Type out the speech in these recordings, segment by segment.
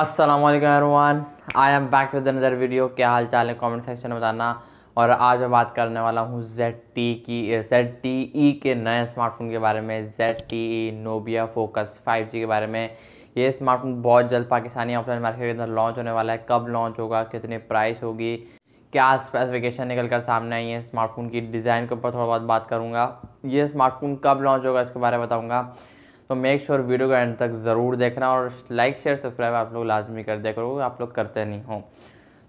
अस्सलाम वालेकुम I am back with another video क्या हाल चाल है कमेंट सेक्शन में बताना और आज मैं बात करने वाला हूँ जेड टी e की जेड टी ई के नए स्मार्टफोन के बारे में Z T E Nubia focus five G के बारे में ये स्मार्टफोन बहुत जल्द पाकिस्तानी ऑफलाइन मार्केट के अंदर लॉन्च होने वाला है कब लॉन्च होगा कितनी प्राइस होगी क्या स्पेसिफिकेशन निकल कर सामने आई है स्मार्टफोन की डिज़ाइन के ऊपर थोड़ा बहुत बात करूँगा ये स्मार्टफोन कब लॉन्च होगा इसके बारे में बताऊँगा तो मेक श्योर वीडियो का एंड तक ज़रूर देखना और लाइक शेयर सब्सक्राइब आप लोग लाजमी कर दिया करोगे आप लोग करते नहीं हो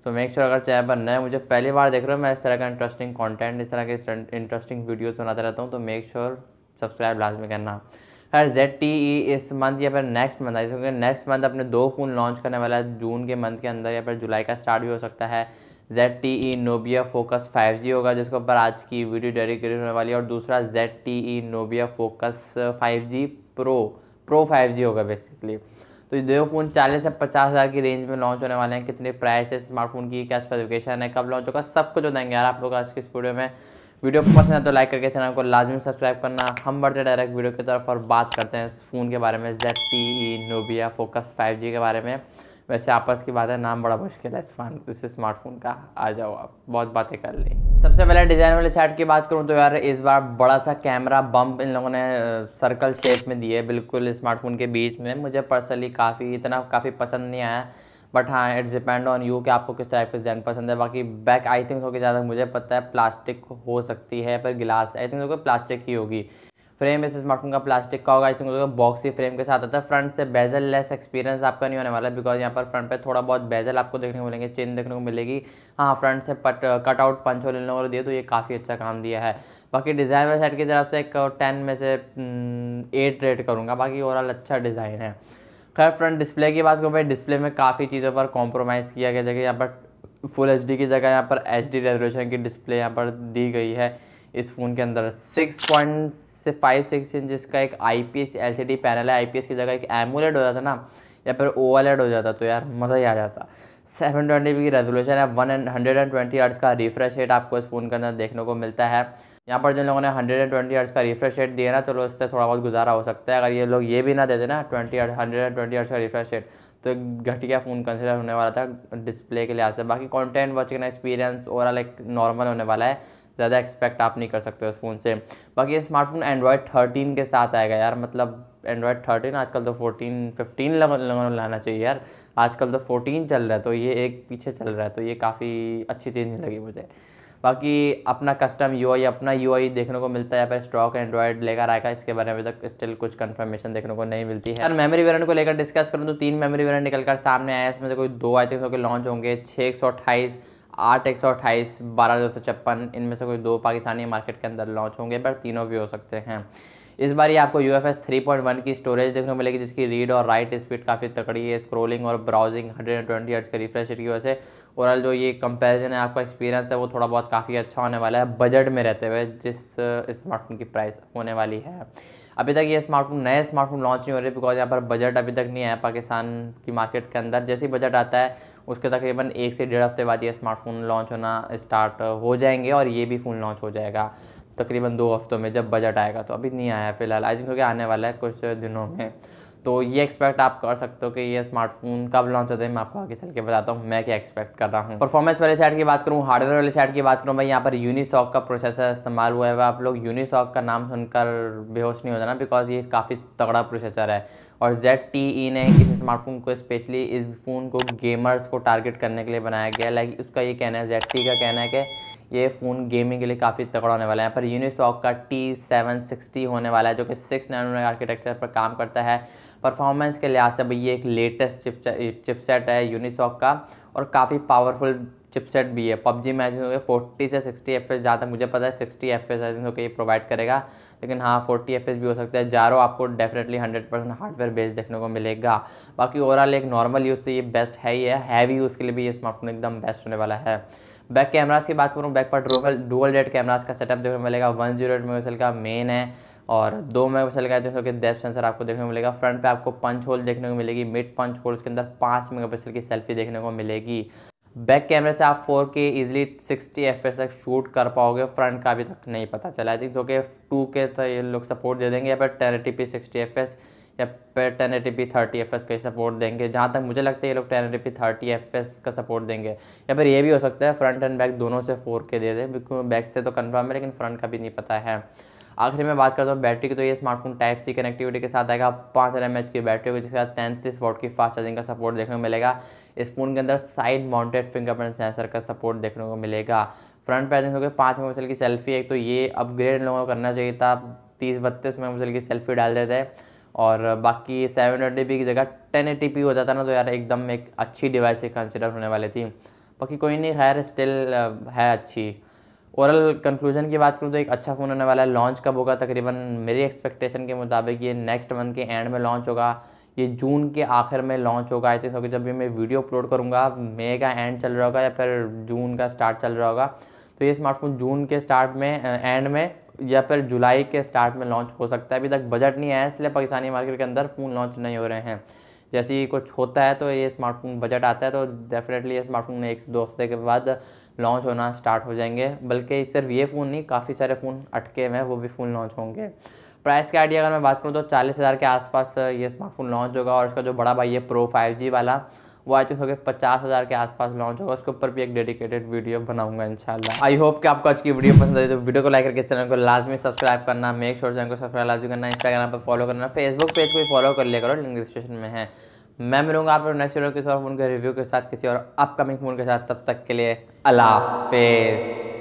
तो मेक श्योर अगर चैनल पर नए मुझे पहली बार देख रहे हो मैं इस तरह का इंटरेस्टिंग कंटेंट इस तरह के इंटरेस्टिंग वीडियोस बनाते रहता हूँ तो मेक श्योर सब्सक्राइब लाजमी करना खैर जेड टी ई इस मंथ या फिर नेक्स्ट मंथ आई क्योंकि नेक्स्ट मंथ अपने दो फ़ोन लॉन्च करने वाला है जून के मंथ के अंदर या फिर जुलाई का स्टार्ट भी हो सकता है Z T E Nubia focus five G होगा जिसके ऊपर आज की वीडियो डेडिकेट होने वाली है और दूसरा Z T E Nubia focus five G pro pro five G होगा बेसिकली तो ये दोनों फ़ोन चालीस से पचास हज़ार की रेंज में लॉन्च होने वाले हैं कितने प्राइस है स्मार्टफोन की क्या स्पेसिफिकेशन है कब लॉन्च होगा सब कुछ बताएंगे यार आप लोग आज के इस वीडियो में वीडियो पसंद है तो लाइक करके चैनल को लाजमी सब्सक्राइब करना हम बढ़ते डायरेक्ट वीडियो की तरफ और बात करते हैं इस फ़ोन के बारे में Z T Nubia focus five के बारे में वैसे आपस की बात है नाम बड़ा मुश्किल है इस स्मार्टफोन का आ जाओ आप बहुत बातें कर ली सबसे पहले डिज़ाइन वाले सेट की बात करूँ तो यार इस बार बड़ा सा कैमरा बम्प इन लोगों ने सर्कल शेप में दिए बिल्कुल स्मार्टफोन के बीच में मुझे पर्सनली काफ़ी इतना काफ़ी पसंद नहीं आया बट हाँ इट्स डिपेंड ऑन यू कि आपको किस टाइप का डिज़ाइन पसंद है बाकी बैक आई थिंक के ज़्यादा मुझे पता है प्लास्टिक हो सकती है पर गिलास आई थिंक सो प्लास्टिक की होगी फ्रेम इस स्मार्टफोन का प्लास्टिक का होगा इसमें ही फ्रेम के साथ आता है फ्रंट से बेजल लेस एक्सपीरियंस आपका नहीं होने वाला बिकॉज यहाँ पर फ्रंट पे थोड़ा बहुत बेजल आपको देखने को मिलेंगे चेन देखने को मिलेगी हाँ फ्रंट से पट कट आउट पंच होल इन लोगों ने दिए तो ये काफ़ी अच्छा काम दिया है बाकी डिज़ाइन में सेट की तरफ से एक टेन में से एट हम्म, रेट करूँगा बाकी ओवरऑल अच्छा डिज़ाइन है खैर फ्रंट डिस्प्ले की बात करूँ भाई डिस्प्ले में काफ़ी चीज़ों पर कॉम्प्रोमाइज़ किया गया जगह यहाँ पर फुल एच की जगह यहाँ पर एच डी की डिस्प्ले यहाँ पर दी गई है इस फ़ोन के अंदर सिक्स पॉइंट से फाइव सिक्स इंच जिसका एक I P S L C D panel है आई पी एस की जगह एक एमुलेट हो जाता ना या फिर ओ एल एड हो जाता तो यार मज़ा ही आ जाता सेवन ट्वेंटी की रेजोल्यूशन है one and hundred and twenty hertz का रिफ्रेश रेट आपको इस फ़ोन के अंदर देखने को मिलता है यहाँ पर जिन लोगों ने हंड्रेड एंड ट्वेंटी आर्ट्स का रिफ्रेश रेट दिया ना चलो इससे थोड़ा बहुत गुजारा हो सकता है अगर ये लोग ये भी ना देते ना twenty hundred and twenty hertz का रिफ्रेश रेट तो एक घटिया फ़ोन कंसिडर होने वाला था डिस्प्ले के लिहाज से बाकी कॉन्टेंट वॉचिंग एक्सपीरियंस ओवरऑल एक नॉर्मल होने वाला है ज़्यादा एक्सपेक्ट आप नहीं कर सकते उस फ़ोन से बाकी स्मार्टफोन एंड्रॉयड थर्टीन के साथ आएगा यार मतलब एंड्रॉयड थर्टीन आजकल तो फोर्टीन फिफ्टीन लाना चाहिए यार आजकल तो फोर्टीन चल रहा है तो ये एक पीछे चल रहा है तो ये काफ़ी अच्छी चीज़ नहीं लगी मुझे बाकी अपना कस्टम यू अपना यू देखने को मिलता है या फिर स्टॉक एंड्रॉयड लेकर आएगा इसके बारे में तक स्टिल कुछ कंफर्मेशन देखने को नहीं मिलती है और मेमोरी वेरियंट को लेकर डिस्कस करूँ तो तीन मेमोरी वेरियंट निकल कर सामने आया इसमें से कोई दो आई थिंक लॉन्च होंगे छः सौ अट्ठाईस आठ एक सौ अट्ठाईस बारह दो सौ छप्पन इनमें से कोई दो पाकिस्तानी मार्केट के अंदर लॉन्च होंगे पर तीनों भी हो सकते हैं इस बार ये आपको U F S three point one की स्टोरेज देखने को मिलेगी जिसकी रीड और राइट स्पीड काफ़ी तकड़ी है स्क्रोलिंग और browsing hundred and twenty hertz के रिफ्रेश की वजह से ओवरऑल जो ये कंपेरिजन है आपका एक्सपीरियंस है वो थोड़ा बहुत काफ़ी अच्छा होने वाला है बजट में रहते हुए जिस स्मार्टफोन की प्राइस होने वाली है अभी तक ये स्मार्टफोन नए स्मार्टफोन लॉन्च नहीं हो रहे बिकॉज यहाँ पर बजट अभी तक नहीं आया पाकिस्तान की मार्केट के अंदर जैसे ही बजट आता है उसके तकरीबन एक से डेढ़ हफ्ते बाद ये स्मार्टफोन लॉन्च होना स्टार्ट हो जाएंगे और ये भी फ़ोन लॉन्च हो जाएगा तकरीबन दो हफ्तों में जब बजट आएगा तो अभी नहीं आया फ़िलहाल आई थिंक क्योंकि आने वाला है कुछ दिनों में तो ये एक्सपेक्ट आप कर सकते हो कि ये स्मार्टफोन कब लॉन्च होते हैं मैं आपको आगे चल के बताता हूँ मैं क्या एक्सपेक्ट कर रहा हूँ परफॉर्मेंस वाले साइड की बात करूँ हार्डवेयर वाले साइड की बात करूँ भाई यहाँ पर यूनिसॉक का प्रोसेसर इस्तेमाल हुआ है आप लोग यूनिसॉक का नाम सुनकर बेहोश नहीं हो जाना बिकॉज ये काफ़ी तगड़ा प्रोसेसर है और जेड टी ई ने इस स्मार्टफोन को स्पेशली इस फ़ोन को गेमर्स को टारगेट करने के लिए बनाया गया लाइक उसका ये कहना है जेड टी e का कहना है कि ये फ़ोन गेमिंग के लिए काफ़ी तगड़ा होने वाला है यहाँ पर यूनिसॉक का टी सेवन सिक्सटी होने वाला है जो कि सिक्स नाइन आर्किटेक्चर पर काम करता है परफॉर्मेंस के लिहाज से भाई ये एक लेटेस्ट चिप चिपसेट है यूनिसॉक का और काफ़ी पावरफुल चिपसेट भी है पबजी मैच में फोर्टी से सिक्सटी एफ ज़्यादा मुझे पता है सिक्सटी एफ एस आई ये प्रोवाइड करेगा लेकिन हाँ फोर्टी एफ भी हो सकता है जारो आपको definitely hundred percent hardware based देखने को मिलेगा बाकी ओवरऑल एक नॉर्मल यूज़ तो ये बेस्ट है ही है हैवी यूज़ के लिए भी ये स्मार्टफोन एकदम बेस्ट होने वाला है बैक कैमराज की बात करूँ बैक पर डुअल डुअल रेड कैमराज का सेटअप देखने को मिलेगा वन जीरो एट का मेन है और दो मेगापिक्सल का जैसे कि डेप सेंसर आपको देखने को मिलेगा फ्रंट पे आपको पंच होल देखने को मिलेगी मिड पंच होल उसके अंदर पाँच मेगापिक्सल की सेल्फी देखने को मिलेगी बैक कैमरे से आप 4K के ईजिली सिक्सटी एफ तक शूट कर पाओगे फ्रंट का अभी तक नहीं पता चला आई थिंक जो कि टू के तो ये लोग सपोर्ट दे देंगे या फिर ten eighty P sixty F या फिर ten eighty P thirty F S का सपोर्ट देंगे जहाँ तक मुझे लगता है ये लोग ten eighty P thirty F S का सपोर्ट देंगे या फिर ये भी हो सकता है फ्रंट एंड बैक दोनों से फोर के दे दें बैक से तो कन्फर्म है लेकिन फ्रंट का भी नहीं पता है आखिर में बात करता हूँ बैटरी की तो ये स्मार्टफोन टाइप सी कनेक्टिविटी के साथ आएगा पाँच हज़ार की बैटरी होगी जिसके साथ तैंतीस वोट की फास्ट चार्जिंग का सपोर्ट देखने को मिलेगा इस फोन के अंदर साइड माउंटेड फिंगरप्रिंट सेंसर का सपोर्ट देखने को मिलेगा फ्रंट पैसेंस हो गए पाँच मेगापिक्सल की सेल्फी एक तो ये अपग्रेड लोगों को करना चाहिए था तीस बत्तीस मेगापिक्सल की सेल्फी डाल देते हैं और बाकी सेवन हंड्रेड की जगह टेन एटी पी हो जाता ना तो यार एकदम एक अच्छी डिवाइस कंसिडर होने वाली थी बाकी कोई नहीं खैर स्टिल है अच्छी ओरल कंक्लूजन की बात करूँ तो एक अच्छा फ़ोन होने वाला है लॉन्च कब होगा तकरीबन मेरी एक्सपेक्टेशन के मुताबिक ये नेक्स्ट मंथ के एंड में लॉन्च होगा ये जून के आखिर में लॉन्च होगा आई थिंक जब भी मैं वीडियो अपलोड करूँगा मे का एंड चल रहा होगा या फिर जून का स्टार्ट चल रहा होगा तो ये स्मार्टफोन जून के स्टार्ट में एंड में या फिर जुलाई के स्टार्ट में लॉन्च हो सकता है अभी तक बजट नहीं आया इसलिए पाकिस्तानी मार्केट के अंदर फ़ोन लॉन्च नहीं हो रहे हैं जैसे ही कुछ होता है तो ये स्मार्टफोन बजट आता है तो डेफिनेटली ये स्मार्टफोन एक से दो हफ्ते के बाद लॉन्च होना स्टार्ट हो जाएंगे बल्कि सिर्फ ये फ़ोन नहीं काफ़ी सारे फ़ोन अटके हुए हैं वो भी फ़ोन लॉन्च होंगे प्राइस के आइडिया अगर मैं बात करूँ तो चालीस हज़ार के आसपास ये स्मार्टफोन लॉन्च होगा और इसका जो बड़ा भाई है प्रो फाइव जी वाला वो आई थिंक हो पचास हज़ार के आसपास लॉन्च होगा उसके ऊपर भी एक डेडिकेटेड वीडियो बनाऊंगा इंशाल्लाह आई होप कि आपको आज की वीडियो पसंद आई तो वीडियो को लाइक करके चैनल को लाजमी सब्सक्राइब करना मेक श्योर चैनल को सब्सक्राइब लाजमी करना इंस्टाग्राम पर फॉलो करना फेसबुक पेज को भी फॉलो कर लिया करो लिंक डिस्क्रिप्शन में है मैं मिलूंगा आप नेक्स्ट किसी और फोन के रिव्यू के साथ किसी और अपकमिंग फोन के साथ तब तक के लिए अल्लाह हाफिज़